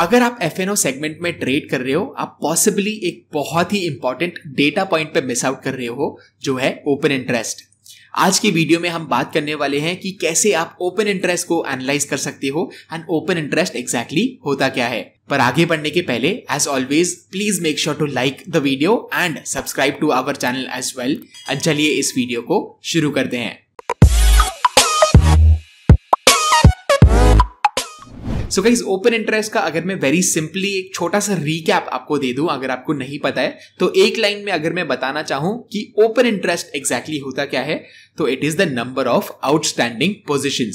अगर आप F segment में ट्रेड कर रहे हो आप पॉसिबली एक बहुत ही इंपॉर्टेंट डेटा पॉइंट पे मिस आउट कर रहे हो जो है ओपन इंटरेस्ट आज की वीडियो में हम बात करने वाले हैं कि कैसे आप ओपन इंटरेस्ट को एनालाइज कर सकते हो एंड ओपन इंटरेस्ट एग्जैक्टली होता क्या है पर आगे बढ़ने के पहले as always please make sure to like the video and subscribe to our channel as well and चलिए इस वीडियो को शुरू करते हैं सो गाइज ओपन इंटरेस्ट का अगर मैं वेरी सिंपली एक छोटा सा रीकैप आपको दे दूं अगर आपको नहीं पता है तो एक लाइन में अगर मैं बताना चाहूं कि ओपन इंटरेस्ट एग्जैक्टली होता क्या है तो it is the number of outstanding position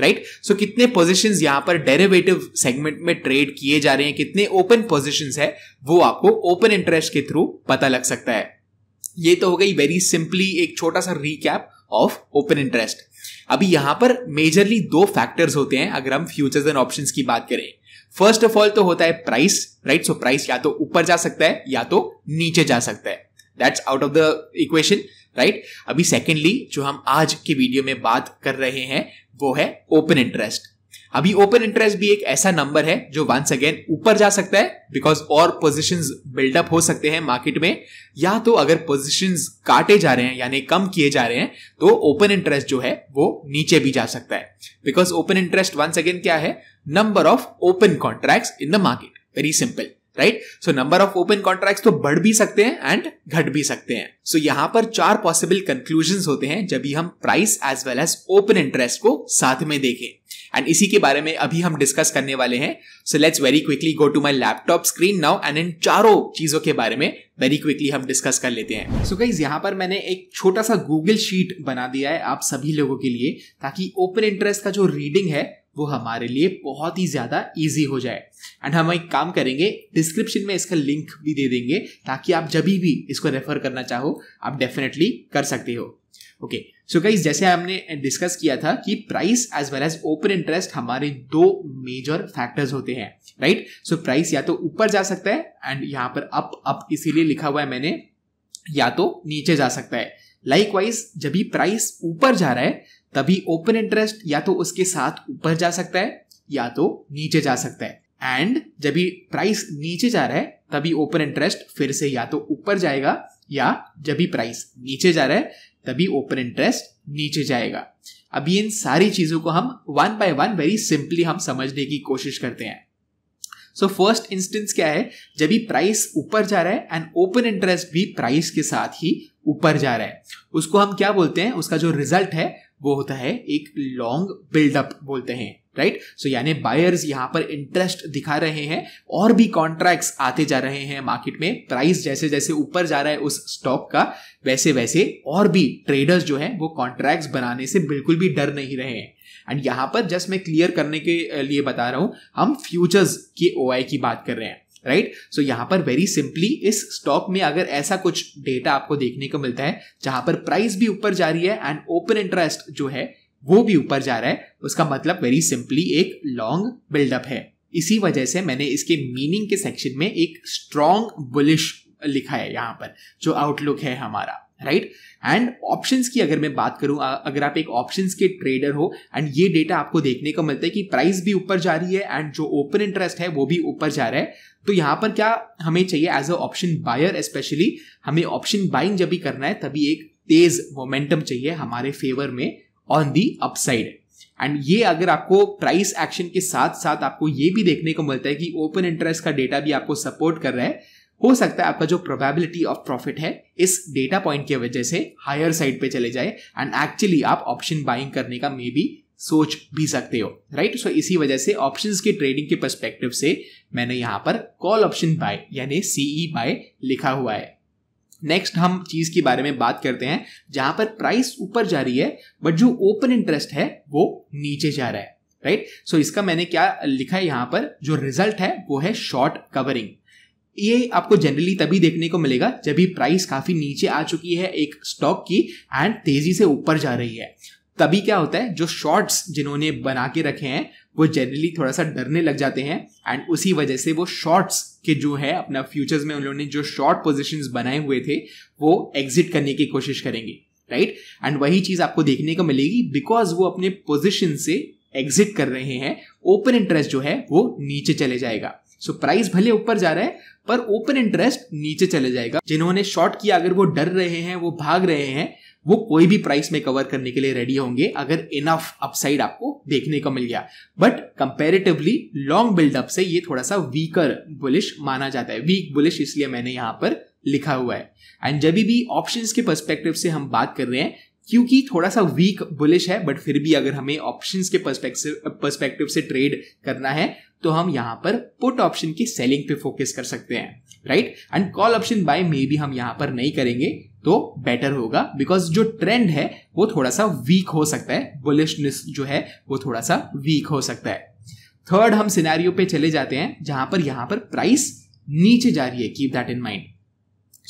right right? So so, कितने पोजिशन यहां पर डेरिवेटिव सेगमेंट में ट्रेड किए जा रहे हैं कितने ओपन पोजिशन है वो आपको ओपन इंटरेस्ट के थ्रू पता लग सकता है ये तो हो गई वेरी सिंपली एक छोटा सा रीकैप ऑफ ओपन इंटरेस्ट अभी यहां पर मेजरली दो फैक्टर्स होते हैं अगर हम फ्यूचर्स एंड ऑप्शन की बात करें फर्स्ट ऑफ ऑल तो होता है प्राइस राइट सो प्राइस या तो ऊपर जा सकता है या तो नीचे जा सकता है that's out of the equation right अभी सेकेंडली जो हम आज के वीडियो में बात कर रहे हैं वो है ओपन इंटरेस्ट अभी ओपन इंटरेस्ट भी एक ऐसा नंबर है जो वंस अगेन ऊपर जा सकता है बिकॉज और पोजिशन बिल्डअप हो सकते हैं मार्केट में या तो अगर पोजिशन काटे जा रहे हैं यानी कम किए जा रहे हैं तो ओपन इंटरेस्ट जो है वो नीचे भी जा सकता है because open interest once again क्या है number of open contract in the market very simple right so number of open contract तो बढ़ भी सकते हैं एंड घट भी सकते हैं सो so, यहां पर चार पॉसिबल कंक्लूजन होते हैं जब भी हम price as well as open interest को साथ में देखें एंड इसी के बारे में अभी हम डिस्कस करने वाले हैं so let's very quickly go to my laptop screen now and इन चारों चीजों के बारे में वेरी क्विकली हम डिस्कस कर लेते हैं सो so गाइज यहाँ पर मैंने एक छोटा सा गूगल शीट बना दिया है आप सभी लोगों के लिए ताकि ओपन इंटरेस्ट का जो रीडिंग है वो हमारे लिए बहुत ही ज़्यादा इजी हो जाए एंड हम एक काम करेंगे डिस्क्रिप्शन में इसका लिंक भी दे देंगे ताकि आप जब भी इसको रेफर करना चाहो आप डेफिनेटली कर सकते हो ओके okay. सो गाइज जैसे हमने डिस्कस किया था कि price as well as open interest हमारे दो मेजर फैक्टर्स होते हैं राइट सो प्राइस या तो ऊपर जा सकता है एंड यहां पर अप अप इसीलिए लिखा हुआ है मैंने या तो नीचे जा सकता है लाइक वाइज जब भी प्राइस ऊपर जा रहा है तभी ओपन इंटरेस्ट या तो उसके साथ ऊपर जा सकता है या तो नीचे जा सकता है एंड जब भी प्राइस नीचे जा रहा है तभी ओपन इंटरेस्ट फिर से या तो ऊपर जाएगा या जब भी प्राइस नीचे जा रहा है तभी ओपन इंटरेस्ट नीचे जाएगा अभी इन सारी चीजों को हम one by one very simply हम समझने की कोशिश करते हैं सो फर्स्ट इंस्टेंस क्या है जब भी प्राइस ऊपर जा रहा है एंड ओपन इंटरेस्ट भी प्राइस के साथ ही ऊपर जा रहा है उसको हम क्या बोलते हैं उसका जो रिजल्ट है वो होता है एक लॉन्ग बिल्डअप बोलते हैं राइट सो यानी बायर्स यहां पर इंटरेस्ट दिखा रहे हैं और भी कॉन्ट्रैक्ट्स आते जा रहे हैं मार्केट में प्राइस जैसे जैसे ऊपर जा रहा है उस स्टॉक का वैसे वैसे और भी ट्रेडर्स जो है वो कॉन्ट्रैक्ट्स बनाने से बिल्कुल भी डर नहीं रहे हैं एंड यहां पर जस्ट मैं क्लियर करने के लिए बता रहा हूं हम फ्यूचर्स के ओ की बात कर रहे हैं राइट right? सो so, यहां पर वेरी सिंपली इस स्टॉक में अगर ऐसा कुछ डेटा आपको देखने को मिलता है जहां पर प्राइस भी ऊपर जा रही है एंड ओपन इंटरेस्ट जो है वो भी ऊपर जा रहा है उसका मतलब वेरी सिंपली एक लॉन्ग बिल्डअप है इसी वजह से मैंने इसके मीनिंग के सेक्शन में एक स्ट्रॉन्ग बुलिश लिखा है यहां पर जो आउटलुक है हमारा राइट एंड ऑप्शंस की अगर मैं बात करूं अगर आप एक ऑप्शंस के ट्रेडर हो एंड ये डेटा आपको देखने को मिलता है कि प्राइस भी ऊपर जा रही है एंड जो ओपन इंटरेस्ट है वो भी ऊपर जा रहा है तो यहाँ पर क्या हमें चाहिए as a option buyer specially हमें ऑप्शन बाइंग जब भी करना है तभी एक तेज मोमेंटम चाहिए हमारे फेवर में ऑन दी अपसाइड एंड ये अगर आपको प्राइस एक्शन के साथ साथ आपको ये भी देखने को मिलता है कि ओपन इंटरेस्ट का डेटा भी आपको सपोर्ट कर रहा है हो सकता है आपका जो प्रोबेबिलिटी ऑफ प्रॉफिट है इस डेटा पॉइंट की वजह से हायर साइड पे चले जाए एंड एक्चुअली आप ऑप्शन बाइंग करने का मे बी सोच भी सकते हो राइट right? सो so, इसी वजह से ऑप्शन के ट्रेडिंग के परस्पेक्टिव से मैंने यहां पर कॉल ऑप्शन बाय यानी सीई बाय e लिखा हुआ है नेक्स्ट हम चीज के बारे में बात करते हैं जहां पर प्राइस ऊपर जा रही है बट जो ओपन इंटरेस्ट है वो नीचे जा रहा है राइट right? सो so, इसका मैंने क्या लिखा है यहां पर जो रिजल्ट है वो है शॉर्ट कवरिंग ये आपको जनरली तभी देखने को मिलेगा जब भी प्राइस काफी नीचे आ चुकी है एक स्टॉक की एंड तेजी से ऊपर जा रही है तभी क्या होता है जो शॉर्ट्स जिन्होंने बना के रखे हैं वो जनरली थोड़ा सा डरने लग जाते हैं एंड उसी वजह से वो शॉर्ट्स के जो है अपना फ्यूचर्स में उन्होंने जो शॉर्ट पोजिशन बनाए हुए थे वो एग्जिट करने की कोशिश करेंगे राइट right? एंड वही चीज आपको देखने को मिलेगी बिकॉज वो अपने पोजिशन से एग्जिट कर रहे हैं ओपन इंटरेस्ट जो है वो नीचे चले जाएगा सो so, प्राइस भले ऊपर जा रहा है पर ओपन इंटरेस्ट नीचे चले जाएगा जिन्होंने शॉर्ट किया अगर वो डर रहे हैं वो भाग रहे हैं वो कोई भी प्राइस में कवर करने के लिए रेडी होंगे अगर इनफ अपसाइड आपको देखने को मिल गया बट कंपेरेटिवली लॉन्ग बिल्डअप से ये थोड़ा सा वीकर बुलिश माना जाता है वीक बुलिश इसलिए मैंने यहां पर लिखा हुआ है एंड जब भी ऑप्शन के परस्पेक्टिव से हम बात कर रहे हैं क्योंकि थोड़ा सा वीक बुलिश है बट फिर भी अगर हमें ऑप्शन के परस्पेक्टिव से ट्रेड करना है तो हम यहां पर पुट ऑप्शन की सेलिंग पे फोकस कर सकते हैं right and call option buy maybe हम यहां पर नहीं करेंगे तो बेटर होगा बिकॉज जो ट्रेंड है वो थोड़ा सा वीक हो सकता है बुलिशनेस जो है वो थोड़ा सा वीक हो सकता है थर्ड हम सिनेरियो पे चले जाते हैं जहां पर यहां पर प्राइस नीचे जा रही है keep that in mind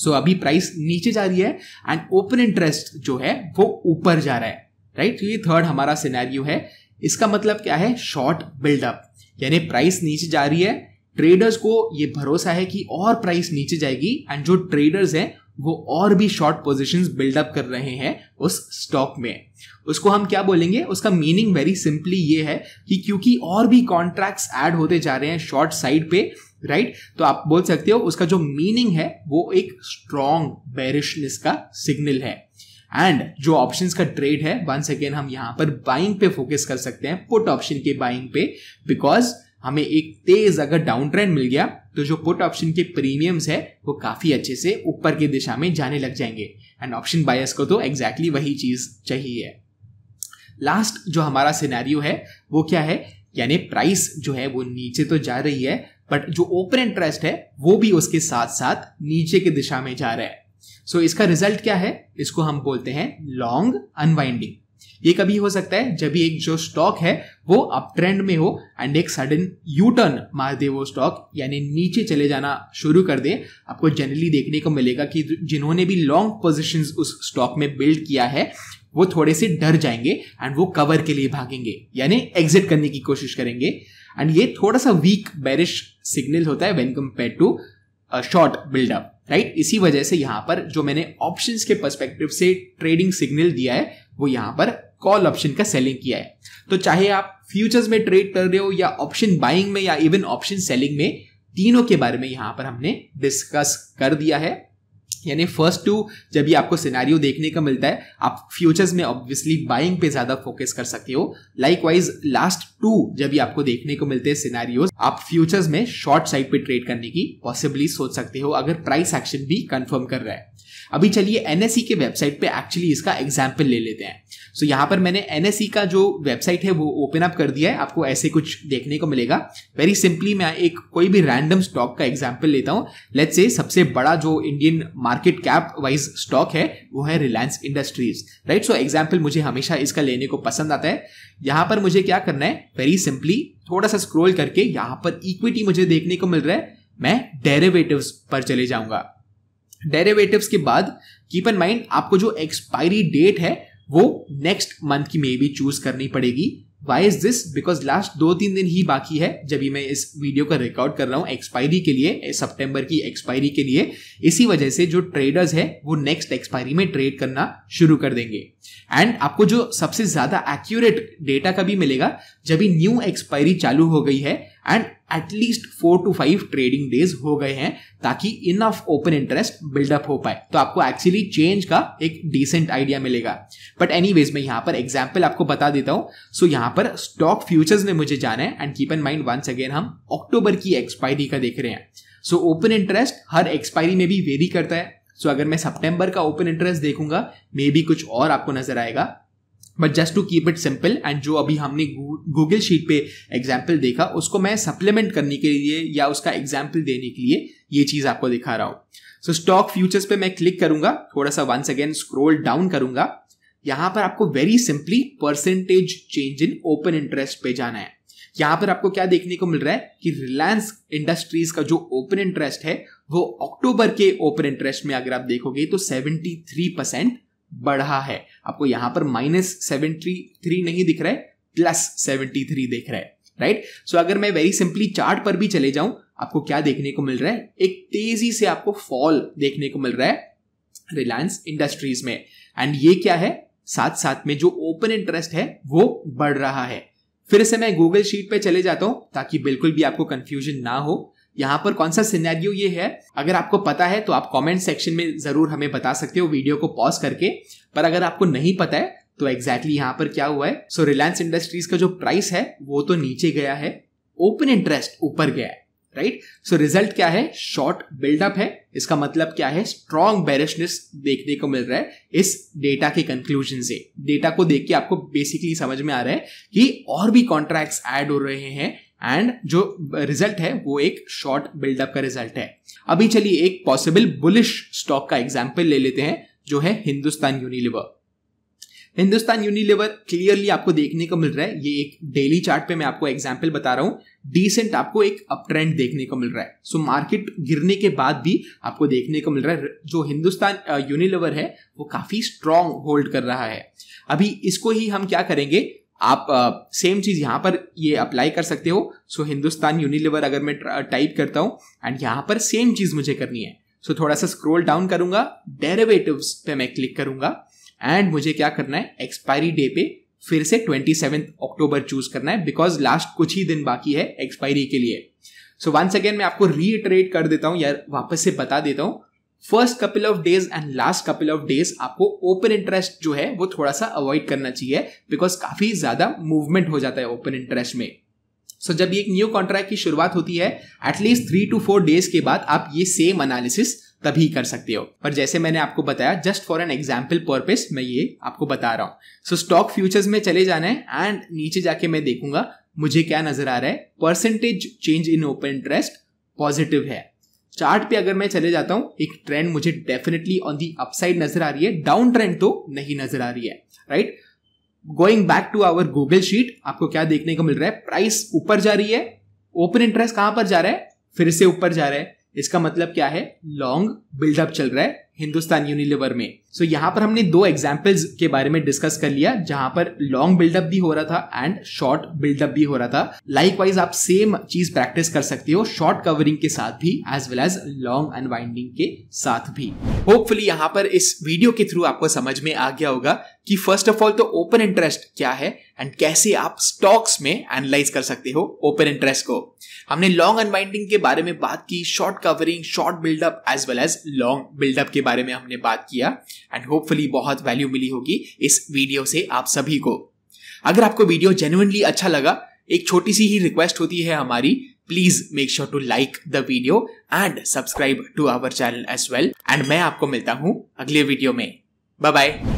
so अभी प्राइस नीचे जा रही है एंड ओपन इंटरेस्ट जो है वो ऊपर जा रहा है राइट right? तो ये थर्ड हमारा सिनेरियो है इसका मतलब क्या है शॉर्ट बिल्डअप यानी प्राइस नीचे जा रही है ट्रेडर्स को ये भरोसा है कि और प्राइस नीचे जाएगी एंड जो ट्रेडर्स हैं वो और भी शॉर्ट पोजिशन बिल्डअप कर रहे हैं उस स्टॉक में उसको हम क्या बोलेंगे उसका मीनिंग वेरी सिंपली ये है कि क्योंकि और भी कॉन्ट्रैक्ट्स ऐड होते जा रहे हैं शॉर्ट साइड पे राइट right? तो आप बोल सकते हो उसका जो मीनिंग है वो एक स्ट्रॉन्ग बेरिशनेस का सिग्नल है एंड जो ऑप्शंस का ट्रेड है वंस अगेन हम यहां पर बाइंग पे फोकस कर सकते हैं पुट ऑप्शन के बाइंग पे बिकॉज हमें एक तेज अगर डाउन ट्रेंड मिल गया तो जो पुट ऑप्शन के प्रीमियम्स है वो काफी अच्छे से ऊपर की दिशा में जाने लग जाएंगे एंड ऑप्शन बायस को तो एग्जैक्टली exactly वही चीज चाहिए लास्ट जो हमारा सिनेरियो है वो क्या है यानी प्राइस जो है वो नीचे तो जा रही है बट जो ओपन इंटरेस्ट है वो भी उसके साथ साथ नीचे की दिशा में जा रहा है सो so, इसका रिजल्ट क्या है इसको हम बोलते हैं लॉन्ग अनवाइंडिंग ये कभी हो सकता है जब एक जो स्टॉक है वो अप ट्रेंड में हो एंड एक सडन यू टर्न मार दे वो स्टॉक यानी नीचे चले जाना शुरू कर दे आपको जनरली देखने को मिलेगा कि जिन्होंने भी लॉन्ग पोजिशन उस स्टॉक में बिल्ड किया है वो थोड़े से डर जाएंगे एंड वो कवर के लिए भागेंगे यानी एग्जिट करने की कोशिश करेंगे एंड ये थोड़ा सा वीक बैरिश सिग्नल होता है when compare to short buildup right इसी वजह से यहां पर जो मैंने ऑप्शंस के पर्सपेक्टिव से ट्रेडिंग सिग्नल दिया है वो यहां पर कॉल ऑप्शन का सेलिंग किया है तो चाहे आप फ्यूचर्स में ट्रेड कर रहे हो या ऑप्शन बाइंग में या इवन ऑप्शन सेलिंग में तीनों के बारे में यहां पर हमने डिस्कस कर दिया है यानी फर्स्ट टू जब ये आपको सिनारियो देखने का मिलता है आप फ्यूचर्स में ऑब्वियसली बाइंग पे ज्यादा फोकस कर सकते हो लाइक वाइज लास्ट टू जब ये आपको देखने को मिलते हैं सिनारियो आप फ्यूचर्स में शॉर्ट साइड पे ट्रेड करने की पॉसिबली सोच सकते हो अगर प्राइस एक्शन भी कंफर्म कर रहा है अभी चलिए एनएससी e के वेबसाइट पे एक्चुअली इसका एग्जाम्पल ले लेते हैं सो so, यहाँ पर मैंने एनएससी e का जो वेबसाइट है वो ओपन अप कर दिया है आपको ऐसे कुछ देखने को मिलेगा वेरी सिंपली मैं एक कोई भी रैंडम स्टॉक का एग्जाम्पल लेता हूँ लेट्स से सबसे बड़ा जो Indian market cap wise stock है वो है Reliance Industries right so example मुझे हमेशा इसका लेने को पसंद आता है यहां पर मुझे क्या करना है वेरी सिंपली थोड़ा सा स्क्रोल करके यहां पर इक्विटी मुझे देखने को मिल रहा है मैं डेरेवेटिव पर चले जाऊंगा डेरेवेटिव के बाद कीप एन माइंड आपको जो एक्सपायरी डेट है वो नेक्स्ट मंथ की मे भी चूज करनी पड़ेगी why is this because last दो तीन दिन ही बाकी है जब मैं इस वीडियो का रिकॉर्ड कर रहा हूँ एक्सपायरी के लिए सप्टेम्बर की एक्सपायरी के लिए इसी वजह से जो ट्रेडर्स है वो नेक्स्ट एक्सपायरी में ट्रेड करना शुरू कर देंगे एंड आपको जो सबसे ज्यादा एक्यूरेट डेटा का भी मिलेगा जब न्यू एक्सपायरी चालू हो गई है and at least four to five trading days हो गए हैं ताकि इनफ ओपन इंटरेस्ट बिल्डअप हो पाए तो आपको एक्चुअली चेंज का एक डिसेंट आइडिया मिलेगा बट एनी मैं यहां पर एग्जाम्पल आपको बता देता हूं सो so, यहां पर स्टॉक फ्यूचर्स में मुझे जाना है and keep in mind once again हम अक्टूबर की एक्सपायरी का देख रहे हैं सो ओपन इंटरेस्ट हर एक्सपायरी में भी वेरी करता है सो so, अगर मैं सितंबर का ओपन इंटरेस्ट देखूंगा मे बी कुछ और आपको नजर आएगा but just to keep it simple and जो अभी हमने गूगल शीट पे एग्जाम्पल देखा उसको मैं सप्लीमेंट करने के लिए या उसका एग्जाम्पल देने के लिए ये चीज आपको दिखा रहा हूं सो स्टॉक फ्यूचर्स पे मैं क्लिक करूंगा थोड़ा सा वंस अगेन स्क्रोल डाउन करूंगा यहां पर आपको very simply percentage change in open interest पे जाना है यहां पर आपको क्या देखने को मिल रहा है कि रिलायंस इंडस्ट्रीज का जो ओपन इंटरेस्ट है वो अक्टूबर के ओपन इंटरेस्ट में अगर आप देखोगे तो 73 परसेंट बढ़ा है आपको यहां पर माइनस सेवेंटी थ्री नहीं दिख रहा है प्लस सेवेंटी थ्री दिख रहा है राइट सो so, अगर मैं वेरी सिंपली चार्ट पर भी चले जाऊं आपको क्या देखने को मिल रहा है एक तेजी से आपको फॉल देखने को मिल रहा है रिलायंस इंडस्ट्रीज में एंड ये क्या है साथ साथ में जो ओपन इंटरेस्ट है वो बढ़ रहा है फिर से मैं गूगल शीट पे चले जाता हूं ताकि बिल्कुल भी आपको कंफ्यूजन ना हो यहाँ पर कौन सा सिनेरियो ये है अगर आपको पता है तो आप कमेंट सेक्शन में ज़रूर हमें बता सकते हो वीडियो को पॉज करके पर अगर आपको नहीं पता है तो एग्जैक्टली exactly यहाँ पर क्या हुआ है सो रिलायंस इंडस्ट्रीज का जो प्राइस है वो तो नीचे गया है ओपन इंटरेस्ट ऊपर गया है राइट सो रिजल्ट क्या है शॉर्ट बिल्डअप है इसका मतलब क्या है स्ट्रॉन्ग बेरिशनेस देखने को मिल रहा है इस डेटा के कंक्लूजन से डेटा को देख के आपको बेसिकली समझ में आ रहा है कि और भी कॉन्ट्रैक्ट्स ऐड हो रहे हैं एंड जो रिजल्ट है वो एक शॉर्ट बिल्डअप का रिजल्ट है अभी चलिए एक पॉसिबल बुलिश स्टॉक का एग्जाम्पल ले लेते हैं जो है Hindustan Unilever Hindustan Unilever clearly आपको देखने को मिल रहा है ये एक डेली चार्ट पे मैं आपको एग्जाम्पल बता रहा हूं डिसेंट आपको एक अप ट्रेंड देखने को मिल रहा है सो so, मार्केट गिरने के बाद भी आपको देखने को मिल रहा है जो हिंदुस्तान यूनिलिवर है वो काफी स्ट्रांग होल्ड कर रहा है अभी इसको ही हम क्या करेंगे आप सेम चीज़ यहां पर ये अप्लाई कर सकते हो सो हिंदुस्तान यूनिलिवर अगर मैं टाइप करता हूं एंड यहां पर सेम चीज़ मुझे करनी है सो so, थोड़ा सा स्क्रोल डाउन करूंगा डेरेवेटिव पे मैं क्लिक करूंगा एंड मुझे क्या करना है एक्सपायरी डे पे फिर से ट्वेंटी अक्टूबर चूज करना है बिकॉज लास्ट कुछ ही दिन बाकी है एक्सपायरी के लिए सो वंस अगेन मैं आपको रीइटरेट कर देता हूँ या वापस से बता देता हूँ first couple of days and last couple of days आपको ओपन इंटरेस्ट जो है वो थोड़ा सा अवॉइड करना चाहिए बिकॉज काफी ज्यादा मूवमेंट हो जाता है ओपन इंटरेस्ट में सो so, जब एक न्यू कॉन्ट्रैक्ट की शुरुआत होती है at least three to four days के बाद आप ये सेम एनालिसिस तभी कर सकते हो पर जैसे मैंने आपको बताया just for an example purpose मैं ये आपको बता रहा हूँ सो स्टॉक फ्यूचर्स में चले जाना है एंड नीचे जाके मैं देखूंगा मुझे क्या नजर आ रहा है percentage change in open interest positive है चार्ट पे अगर मैं चले जाता हूं एक ट्रेंड मुझे डेफिनेटली ऑन दी अपसाइड नजर आ रही है डाउन ट्रेंड तो नहीं नजर आ रही है right going back to our Google sheet आपको क्या देखने को मिल रहा है प्राइस ऊपर जा रही है ओपन इंटरेस्ट कहां पर जा रहा है फिर से ऊपर जा रहा है इसका मतलब क्या है लॉन्ग बिल्डअप चल रहा है हिंदुस्तान यूनिलिवर में सो so, यहाँ पर हमने दो एग्जाम्पल्स के बारे में डिस्कस कर लिया जहां पर लॉन्ग बिल्डअप भी हो रहा था एंड शॉर्ट बिल्डअप भी हो रहा था लाइक वाइज आप सेम चीज प्रैक्टिस कर सकते हो शॉर्ट कवरिंग के साथ भी as well as long unwinding के साथ भी होपफुली यहाँ पर इस वीडियो के थ्रू आपको समझ में आ गया होगा कि फर्स्ट ऑफ ऑल तो ओपन इंटरेस्ट क्या है एंड कैसे आप स्टॉक्स में एनालाइज कर सकते हो ओपन इंटरेस्ट को हमने लॉन्ग अनवाइंडिंग के बारे में बात की short covering short buildup as well as long buildup के बारे में हमने बात किया एंड होपफुली बहुत वैल्यू मिली होगी इस वीडियो से आप सभी को अगर आपको वीडियो जेन्युनली अच्छा लगा एक छोटी सी ही रिक्वेस्ट होती है हमारी please make sure to like the video and subscribe to our channel as well and मैं आपको मिलता हूं अगले वीडियो में बाय बाय